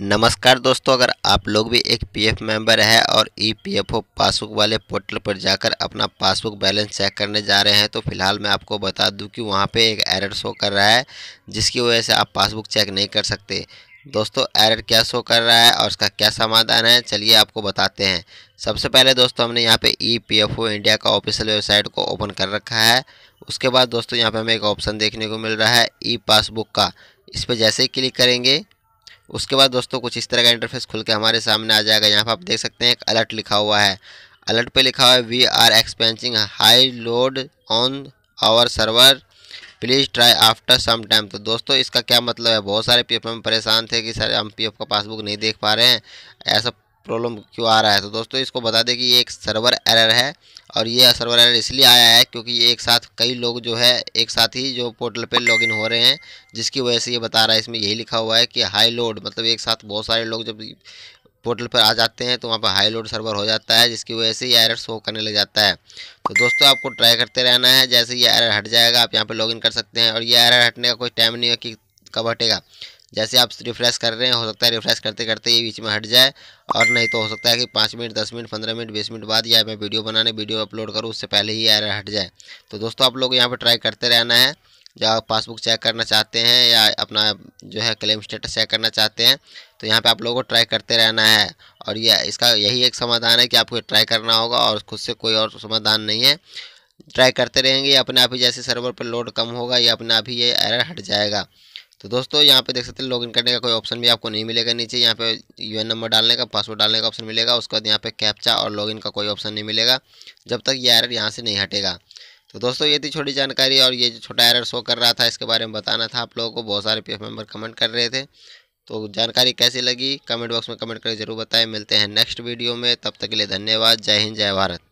नमस्कार दोस्तों अगर आप लोग भी एक पीएफ मेंबर है और E P F O passbook वाले पोर्टल पर जाकर अपना पासबुक बैलेंस चेक करने जा रहे हैं तो फिलहाल मैं आपको बता दूं कि वहां पे एक एरर शो कर रहा है जिसकी वजह से आप पासबुक चेक नहीं कर सकते दोस्तों एरर क्या शो कर रहा है और उसका क्या समाधान है चलिए आपको बताते हैं सबसे पहले दोस्तों हमने यहाँ पे E P F O India का ऑफिशियल वेबसाइट को ओपन कर रखा है उसके बाद दोस्तों यहाँ पे हमें एक ऑप्शन देखने को मिल रहा है ई e पासबुक का इस पर जैसे ही क्लिक करेंगे उसके बाद दोस्तों कुछ इस तरह का इंटरफेस खुल के हमारे सामने आ जाएगा यहाँ पर आप देख सकते हैं एक अलर्ट लिखा हुआ है अलर्ट पे लिखा हुआ है we are experiencing high load on our server please try after some time तो दोस्तों इसका क्या मतलब है बहुत सारे पी में परेशान थे कि सर हम पी का पासबुक नहीं देख पा रहे हैं ऐसा प्रॉब्लम क्यों आ रहा है तो दोस्तों इसको बता दें कि ये एक सर्वर एरर है और ये सर्वर एरर इसलिए आया है क्योंकि ये एक साथ कई लोग जो है एक साथ ही जो पोर्टल पे लॉगिन हो रहे हैं जिसकी वजह से ये बता रहा है इसमें यही लिखा हुआ है कि हाई लोड मतलब एक साथ बहुत सारे लोग जब पोर्टल पर आ जाते हैं तो वहाँ पर हाई लोड सर्वर हो जाता है जिसकी वजह से ये एरर शो करने लग जाता है तो दोस्तों आपको ट्राई करते रहना है जैसे ये एरर हट जाएगा आप यहाँ पर लॉगिन कर सकते हैं और ये एरर हटने का कोई टाइम नहीं है कि कब हटेगा जैसे आप रिफ्रेश कर रहे हैं हो सकता है रिफ्रेश करते करते ये बीच में हट जाए और नहीं तो हो सकता है कि पाँच मिनट दस मिनट पंद्रह मिनट बीस मिनट बाद या मैं वीडियो बनाने वीडियो अपलोड करूँ उससे पहले ही एरर हट जाए तो दोस्तों आप लोग यहाँ पर ट्राई करते रहना है जब आप पासबुक चेक करना चाहते हैं या अपना जो है क्लेम स्टेटस चेक करना चाहते हैं तो यहाँ पे आप लोगों को ट्राई करते रहना है और ये इसका यही एक समाधान है कि आपको ट्राई करना होगा और खुद से कोई और समाधान नहीं है ट्राई करते रहेंगे अपने आप ही जैसे सर्वर पर लोड कम होगा या अपने आप ही ये एरर हट जाएगा तो दोस्तों यहाँ पे देख सकते हैं लॉगिन करने का कोई ऑप्शन भी आपको नहीं मिलेगा नीचे यहाँ पे यूएन नंबर डालने का पासवर्ड डालने का ऑप्शन मिलेगा उसके बाद यहाँ पे कैप्चा और लॉगिन का कोई ऑप्शन नहीं मिलेगा जब तक ये एरर यहाँ से नहीं हटेगा तो दोस्तों ये थी छोटी जानकारी और ये जो छोटा एरर शो कर रहा था इसके बारे में बताना था आप लोगों को बहुत सारे पी मेम्बर कमेंट कर रहे थे तो जानकारी कैसी लगी कमेंट बॉक्स में कमेंट करके जरूर बताएं मिलते हैं नेक्स्ट वीडियो में तब तक के लिए धन्यवाद जय हिंद जय भारत